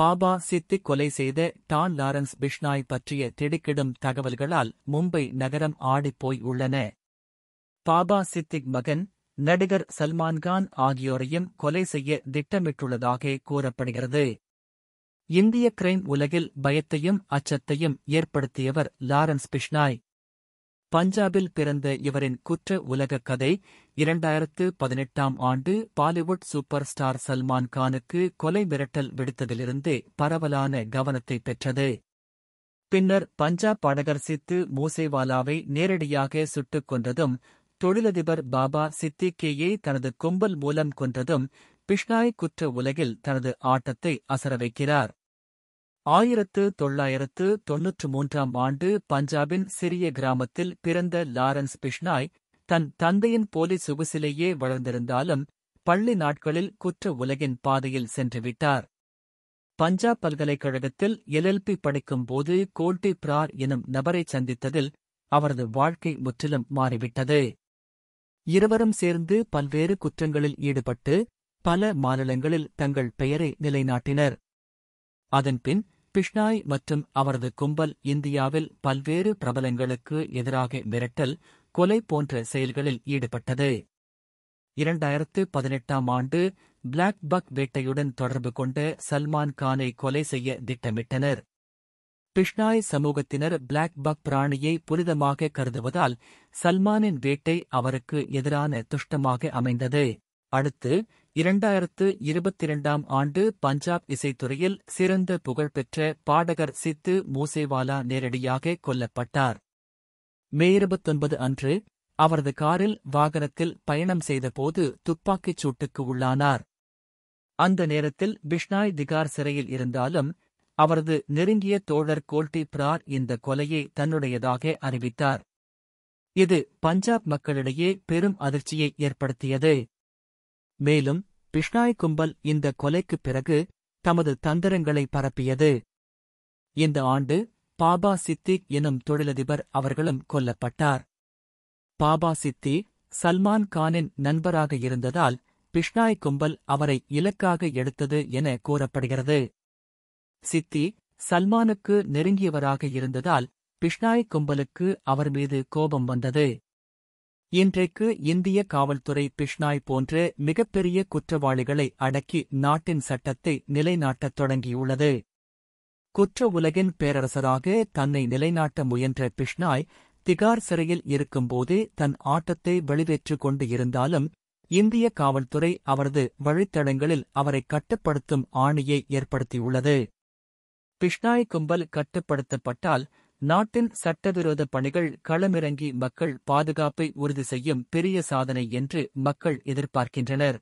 பாபா சித்தி கொலை செய்த டான் லாரன்ஸ் பிஷ்னாய் பற்றிய திடுக்கிடும் தகவல்களால் மும்பை நகரம் ஆடிப்போய் உள்ளன பாபா சித்திக் மகன் நடிகர் சல்மான்கான் ஆகியோரையும் கொலை செய்ய திட்டமிட்டுள்ளதாக கூறப்படுகிறது இந்திய கிரைம் உலகில் பயத்தையும் அச்சத்தையும் ஏற்படுத்தியவர் லாரன்ஸ் பிஷ்னாய் பஞ்சாபில் பிறந்த இவரின் குற்ற உலக கதை இரண்டாயிரத்து பதினெட்டாம் ஆண்டு பாலிவுட் சூப்பர் ஸ்டார் சல்மான் கானுக்கு கொலை மிரட்டல் விடுத்ததிலிருந்தே பரவலான கவனத்தை பெற்றது பின்னர் பஞ்சாப் பாடகர் சித்து மூசேவாலாவை நேரடியாக சுட்டுக் கொன்றதும் தொழிலதிபர் பாபா சித்திகேயை தனது கும்பல் மூலம் கொன்றதும் பிஷ்னாய் குற்ற உலகில் தனது ஆட்டத்தை அசர வைக்கிறார் ஆயிரத்து தொள்ளாயிரத்து தொன்னூற்று மூன்றாம் ஆண்டு பஞ்சாபின் சிறிய கிராமத்தில் பிறந்த லாரன்ஸ் பிஷ்னாய் தன் தந்தையின் போலி சுகுசிலேயே வளர்ந்திருந்தாலும் பள்ளி நாட்களில் குற்ற உலகின் பாதையில் சென்றுவிட்டார் பஞ்சாப் பல்கலைக்கழகத்தில் எல்எல்பி போது கோல்டி பிரார் எனும் நபரை சந்தித்ததில் அவரது வாழ்க்கை முற்றிலும் மாறிவிட்டது இருவரும் சேர்ந்து பல்வேறு குற்றங்களில் ஈடுபட்டு பல மாநிலங்களில் தங்கள் பெயரை நிலைநாட்டினர் அதன்பின் பிஷ்னாய் மற்றும் அவரது கும்பல் இந்தியாவில் பல்வேறு பிரபலங்களுக்கு எதிராக மிரட்டல் கொலை போன்ற செயல்களில் ஈடுபட்டது இரண்டாயிரத்து பதினெட்டாம் ஆண்டு பிளாக் பக் வேட்டையுடன் தொடர்பு கொண்ட சல்மான் கானை கொலை செய்ய திட்டமிட்டனர் பிஷ்னாய் சமூகத்தினர் பிளாக் பக் பிராணியை புனிதமாக கருதுவதால் சல்மானின் வேட்டை அவருக்கு எதிரான துஷ்டமாக அமைந்தது அடுத்து இரண்டாயிரத்து இரண்டாம் ஆண்டு பஞ்சாப் இசைத்துறையில் சிறந்த புகழ்பெற்ற பாடகர் சித்து மூசேவாலா நேரடியாக கொல்லப்பட்டார் மே இருபத்தொன்பது அன்று அவரது காரில் வாகனத்தில் பயணம் செய்தபோது துப்பாக்கிச் சூட்டுக்கு உள்ளானார் அந்த நேரத்தில் பிஷ்னாய் திகார் சிறையில் இருந்தாலும் அவரது நெருங்கிய தோழர் கோல்டி பிரார் இந்த கொலையை தன்னுடையதாக அறிவித்தார் இது பஞ்சாப் மக்களிடையே பெரும் அதிர்ச்சியை ஏற்படுத்தியது மேலும் பிஷ்னாய் கும்பல் இந்த கொலைக்குப் பிறகு தமது தந்திரங்களை பரப்பியது இந்த ஆண்டு பாபா சித்திக் எனும் தொழிலதிபர் அவர்களும் கொல்லப்பட்டார் பாபா சித்தி சல்மான் கானின் நண்பராக இருந்ததால் பிஷ்னாய் கும்பல் அவரை இலக்காக எடுத்தது என கூறப்படுகிறது சித்தி சல்மானுக்கு நெருங்கியவராக இருந்ததால் பிஷ்னாய் கும்பலுக்கு அவர் மீது கோபம் வந்தது இன்றைக்கு இந்திய காவல்துறை பிஷ்னாய் போன்ற மிகப்பெரிய குற்றவாளிகளை அடக்கி நாட்டின் சட்டத்தை நிலைநாட்டத் தொடங்கியுள்ளது குற்ற உலகின் பேரரசராக தன்னை நிலைநாட்ட முயன்ற பிஷ்னாய் திகார் சிறையில் இருக்கும்போது தன் ஆட்டத்தை வெளிவேற்றுக் கொண்டு இருந்தாலும் இந்திய காவல்துறை அவரது வழித்தடங்களில் அவரை கட்டுப்படுத்தும் ஆணையை ஏற்படுத்தியுள்ளது பிஷ்னாய் கும்பல் கட்டுப்படுத்தப்பட்டால் நாட்டின் சட்டவிரோத பணிகள் களமிறங்கி மக்கள் பாதுகாப்பை உறுதி செய்யும் பெரிய சாதனை என்று மக்கள் எதிர்பார்க்கின்றனர்